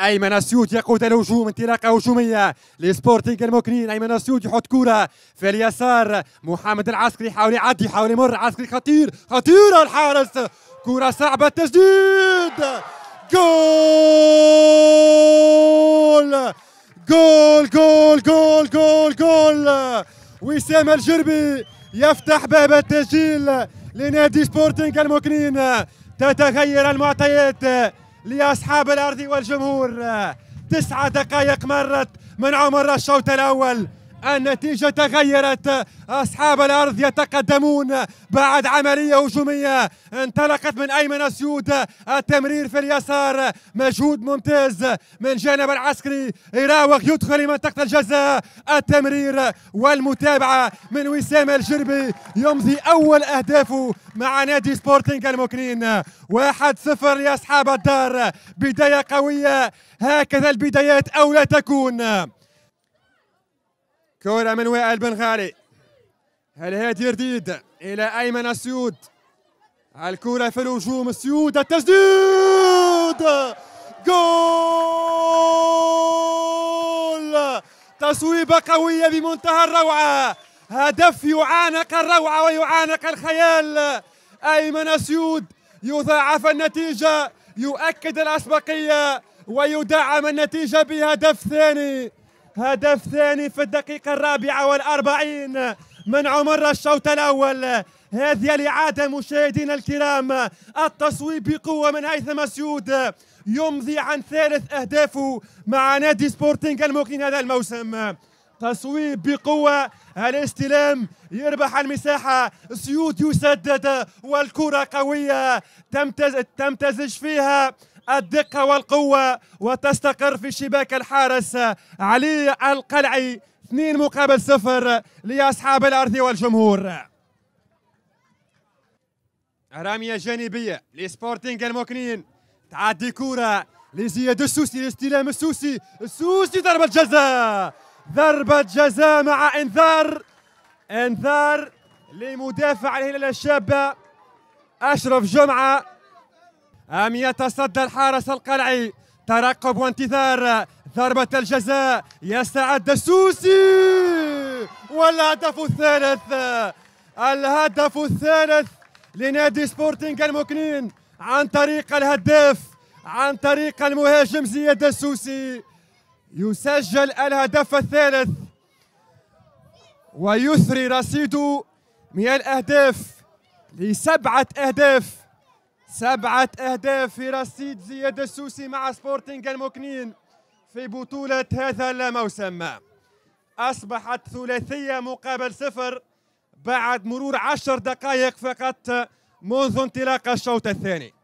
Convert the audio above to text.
ايمن السيوت يقود الهجوم انطلاقه هجوميه لسبورتينغ الموكنين ايمن السيوت يحط كوره في اليسار محمد العسكري حاول يعدي حاول يمر عسكري خطير خطير الحارس كره صعبه التسديد جول جول جول جول جول جول وسام الجربي يفتح باب التسجيل لنادي سبورتينغ الموكنين تتغير المعطيات لأصحاب الأرض والجمهور تسع دقائق مرت من عمر الشوط الأول النتيجة تغيرت أصحاب الأرض يتقدمون بعد عملية هجومية انطلقت من أيمن أسيود التمرير في اليسار مجهود ممتاز من جانب العسكري يراوغ يدخل منطقة الجزاء التمرير والمتابعة من وسام الجربي يمضي أول أهدافه مع نادي سبورتينغ المكنين 1-0 لأصحاب الدار بداية قوية هكذا البدايات أو لا تكون كرة من وائل بن غالي الهي ترديد إلى أيمن السيود الكرة في الهجوم السيود التسديد جول تصويبة قوية بمنتهى الروعة هدف يعانق الروعة ويعانق الخيال أيمن السيود يضاعف النتيجة يؤكد الأسبقية ويدعم النتيجة بهدف ثاني هدف ثاني في الدقيقة الرابعة والأربعين من عمر الشوط الأول هذه الإعادة مشاهدينا الكرام التصويب بقوة من هيثم السيود يمضي عن ثالث أهدافه مع نادي سبورتينغ الموكين هذا الموسم تصويب بقوة الاستلام يربح المساحة سيود يسدد والكرة قوية تمتز تمتزج فيها الدقة والقوة وتستقر في شباك الحارس علي القلعي اثنين مقابل صفر لأصحاب الأرض والجمهور رامية جانبية لسبورتينغ المكنين تعدي كرة لزياد السوسي لاستلام السوسي السوسي ضربة جزاء ضربة جزاء مع انذار انذار لمدافع الهلال الشابة أشرف جمعة أم يتصدى الحارس القلعي ترقب وانتظار ضربة الجزاء يستعد السوسي والهدف الثالث الهدف الثالث لنادي سبورتنغ المكنين عن طريق الهداف عن طريق المهاجم زياد السوسي يسجل الهدف الثالث ويثري رصيده من الأهداف لسبعة أهداف سبعة أهداف في رصيد زياد السوسي مع سبورتنج المكنين في بطولة هذا الموسم أصبحت ثلاثية مقابل صفر بعد مرور عشر دقائق فقط منذ انطلاق الشوط الثاني